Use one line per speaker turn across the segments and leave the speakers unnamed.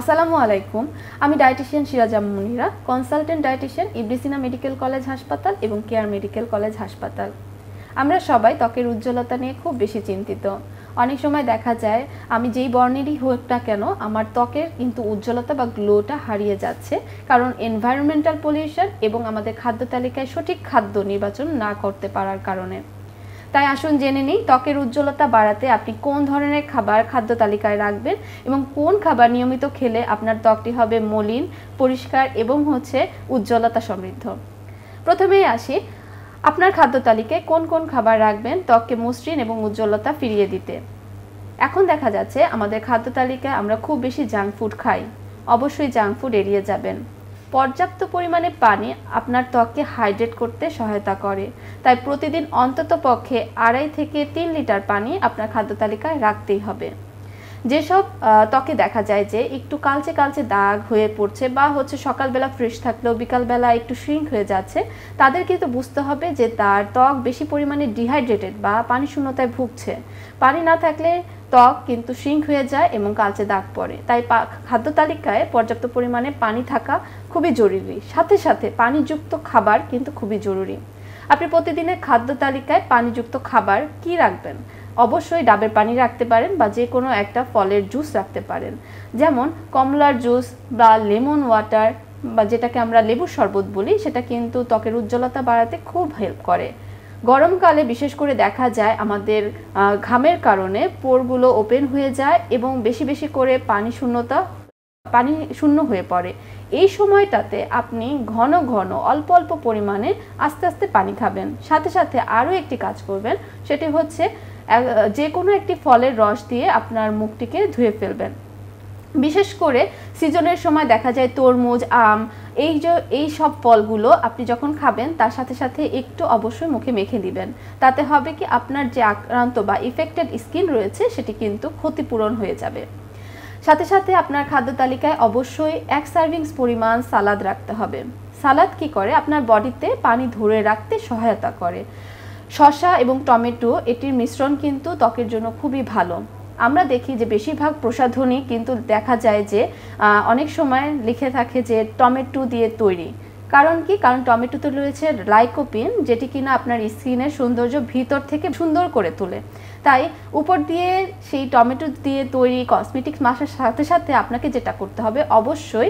আসসালামু আলাইকুম আমি dietitian Sirajam Munira consultant dietitian ইবলিসিনা মেডিকেল কলেজ হাসপাতাল এবং কেয়ার মেডিকেল কলেজ হাসপাতাল আমরা সবাই ত্বকের উজ্জ্বলতা নিয়ে খুব বেশি চিন্তিত অনেক সময় দেখা যায় আমি যেই বর্ণেরই হোক না কেন আমার ত্বকের কিন্তু উজ্জ্বলতা বা গ্লোটা হারিয়ে যাচ্ছে কারণ এনভায়রনমেন্টাল পলিউশন এবং আমাদের খাদ্য তালিকায় সঠিক খাদ্য নির্বাচন না করতে পারার কারণে তাই আসুন জেনে নিই ত্বকের উজ্জ্বলতা বাড়াতে আপনি কোন ধরনের খাবার খাদ্য তালিকায় রাখবেন এবং কোন খাবার নিয়মিত খেলে আপনার ত্বকটি হবে মলিন পরিষ্কার এবং হচ্ছে উজ্জ্বলতা সমৃদ্ধ প্রথমেই আসি আপনার খাদ্য তালিকায় কোন কোন খাবার রাখবেন ত্বককে মসৃণ এবং উজ্জ্বলতা ফিরিয়ে দিতে এখন দেখা যাচ্ছে আমাদের খাদ্য তালিকায় আমরা খুব বেশি জাঙ্ক ফুড খাই অবশ্যই জাঙ্ক ফুড এড়িয়ে যাবেন পর্যাপ্ত পরিমাণে পানি আপনার ত্বককে হাইড্রেট করতে সহায়তা করে তাই প্রতিদিন অন্তত পক্ষে আড়াই থেকে তিন লিটার পানি আপনার খাদ্য তালিকায় রাখতেই হবে যেসব ত্বকে দেখা যায় যে একটু কালচে কালচে দাগ হয়ে পড়ছে বা হচ্ছে সকালবেলা ফ্রেশ থাকলেও বিকালবেলা একটু শ্রিঙ্ক হয়ে যাচ্ছে তাদের কিন্তু বুঝতে হবে যে তার ত্বক বেশি পরিমাণে ডিহাইড্রেটেড বা পানি শূন্যতায় ভুগছে পানি না থাকলে ত্বক কিন্তু শ্রিঙ্ক হয়ে যায় এবং কালচে দাগ পড়ে তাই খাদ্য তালিকায় পর্যাপ্ত পরিমাণে পানি থাকা খুবই জরুরি সাথে সাথে পানিযুক্ত খাবার কিন্তু খুবই জরুরি আপনি প্রতিদিনের খাদ্য তালিকায় পানিযুক্ত খাবার কি রাখবেন অবশ্যই ডাবের পানি রাখতে পারেন বা যে কোনো একটা ফলের জুস রাখতে পারেন যেমন কমলার জুস বা লেমন ওয়াটার বা যেটাকে আমরা লেবুর শরবত বলি সেটা কিন্তু ত্বকের উজ্জ্বলতা বাড়াতে খুব হেল্প করে গরমকালে বিশেষ করে দেখা যায় আমাদের ঘামের কারণে পোরগুলো ওপেন হয়ে যায় এবং বেশি বেশি করে পানি শূন্যতা পানি শূন্য হয়ে পড়ে এই সময়টাতে আপনি ঘন ঘন অল্প অল্প পরিমাণে আস্তে আস্তে পানি খাবেন সাথে সাথে আরও একটি কাজ করবেন সেটি হচ্ছে যে কোনো একটি ফলের রস দিয়ে আপনার মুখটিকে ধুয়ে ফেলবেন বিশেষ করে সিজনের সময় দেখা যায় তরমুজ আম এই যে এই সব ফলগুলো আপনি যখন খাবেন তার সাথে সাথে একটু অবশ্যই মুখে মেখে দিবেন তাতে হবে কি আপনার যে আক্রান্ত বা ইফেক্টেড স্কিন রয়েছে সেটি কিন্তু ক্ষতিপূরণ হয়ে যাবে সাথে সাথে আপনার খাদ্য তালিকায় অবশ্যই এক সার্ভিংস পরিমাণ সালাদ রাখতে হবে সালাদ কি করে আপনার বডিতে পানি ধরে রাখতে সহায়তা করে শসা এবং টমেটো এটির মিশ্রণ কিন্তু ত্বকের জন্য খুবই ভালো আমরা দেখি যে বেশিরভাগ প্রসাধনী কিন্তু দেখা যায় যে অনেক সময় লিখে থাকে যে টমেটো দিয়ে তৈরি কারণ কি কারণ টমেটোতে রয়েছে লাইকোপিন যেটি কিনা আপনার স্কিনের সৌন্দর্য ভিতর থেকে সুন্দর করে তোলে তাই উপর দিয়ে সেই টমেটো দিয়ে তৈরি কসমেটিক্স মাসার সাথে সাথে আপনাকে যেটা করতে হবে অবশ্যই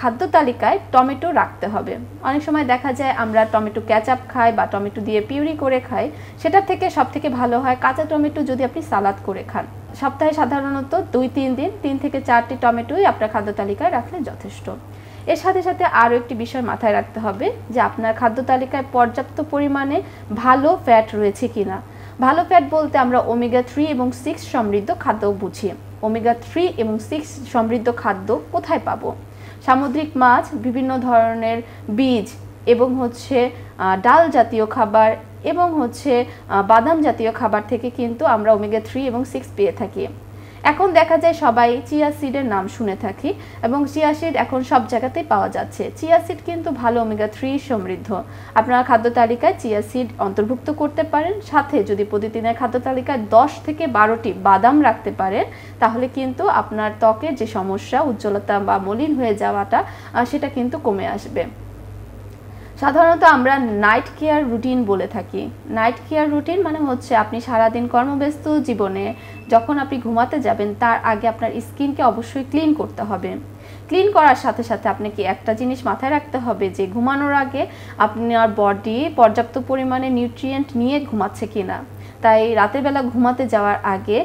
খাদ্য তালিকায় টমেটো রাখতে হবে অনেক সময় দেখা যায় আমরা টমেটো ক্যাচআপ খাই বা টমেটো দিয়ে পিউরি করে খাই সেটা থেকে সব থেকে ভালো হয় কাঁচা টমেটো যদি আপনি সালাদ করে খান সপ্তাহে সাধারণত দুই তিন দিন তিন থেকে চারটি টমেটোই আপনার খাদ্য তালিকায় রাখলে যথেষ্ট এর সাথে সাথে আরও একটি বিষয় মাথায় রাখতে হবে যে আপনার খাদ্য তালিকায় পর্যাপ্ত পরিমাণে ভালো ফ্যাট রয়েছে কিনা ভালো ফ্যাট বলতে আমরা ওমেগা থ্রি এবং সিক্স সমৃদ্ধ খাদ্য বুঝি ওমেগা থ্রি এবং সিক্স সমৃদ্ধ খাদ্য কোথায় পাবো সামুদ্রিক মাছ বিভিন্ন ধরনের বীজ এবং হচ্ছে ডাল জাতীয় খাবার এবং হচ্ছে বাদাম জাতীয় খাবার থেকে কিন্তু আমরা ওমেগা থ্রি এবং সিক্স পেয়ে থাকি এখন দেখা যায় সবাই চিয়া সিডের নাম শুনে থাকি এবং চিয়া সিড এখন সব জায়গাতেই পাওয়া যাচ্ছে চিয়া সিড কিন্তু ভালো ওমেগা থ্রি সমৃদ্ধ আপনারা খাদ্য তালিকায় চিয়া সিড অন্তর্ভুক্ত করতে পারেন সাথে যদি প্রতিদিনের খাদ্য তালিকায় দশ থেকে বারোটি বাদাম রাখতে পারেন তাহলে কিন্তু আপনার ত্বকের যে সমস্যা উজ্জ্বলতা বা মলিন হয়ে যাওয়াটা সেটা কিন্তু কমে আসবে সাধারণত আমরা নাইট কেয়ার রুটিন বলে থাকি নাইট কেয়ার রুটিন মানে হচ্ছে আপনি সারাদিন কর্মব্যস্ত জীবনে যখন আপনি ঘুমাতে যাবেন তার আগে আপনার স্কিনকে অবশ্যই ক্লিন করতে হবে ক্লিন করার সাথে সাথে আপনাকে একটা জিনিস মাথায় রাখতে হবে যে ঘুমানোর আগে আপনার বডি পর্যাপ্ত পরিমাণে নিউট্রিয়েন্ট নিয়ে ঘুমাচ্ছে কিনা তাই রাতের বেলা ঘুমাতে যাওয়ার আগে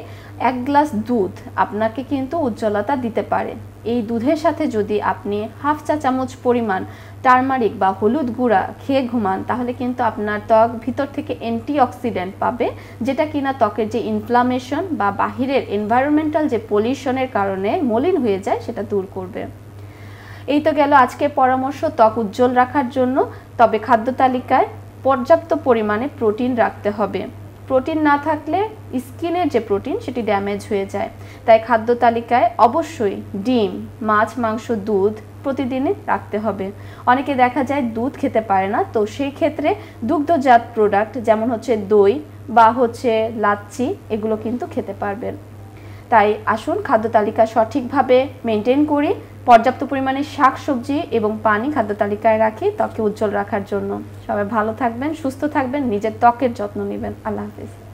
এক গ্লাস দুধ আপনাকে কিন্তু উজ্জ্বলতা দিতে পারে এই দুধের সাথে যদি আপনি হাফ চা চামচ পরিমাণ টার্মারিক বা হলুদ গুঁড়া খেয়ে ঘুমান তাহলে কিন্তু আপনার ত্বক ভিতর থেকে অ্যান্টিঅক্সিডেন্ট পাবে যেটা কিনা ত্বকের যে ইনফ্লামেশন বা বাহিরের এনভায়রনমেন্টাল যে পলিউশনের কারণে মলিন হয়ে যায় সেটা দূর করবে এই তো গেল আজকের পরামর্শ ত্বক উজ্জ্বল রাখার জন্য তবে খাদ্য তালিকায় পর্যাপ্ত পরিমাণে প্রোটিন রাখতে হবে প্রোটিন না থাকলে স্কিনের যে প্রোটিন সেটি ড্যামেজ হয়ে যায় তাই খাদ্য তালিকায় অবশ্যই ডিম মাছ মাংস দুধ প্রতিদিনই রাখতে হবে অনেকে দেখা যায় দুধ খেতে পারে না তো সেই ক্ষেত্রে দুগ্ধজাত প্রোডাক্ট যেমন হচ্ছে দই বা হচ্ছে লাচ্ছি এগুলো কিন্তু খেতে পারবেন তাই আসুন খাদ্য তালিকা সঠিকভাবে মেনটেন করি পর্যাপ্ত পরিমাণে শাক সবজি এবং পানি খাদ্য তালিকায় রাখি ত্বকে উজ্জ্বল রাখার জন্য সবাই ভালো থাকবেন সুস্থ থাকবেন নিজের ত্বকের যত্ন নেবেন আল্লাহ হাফিজ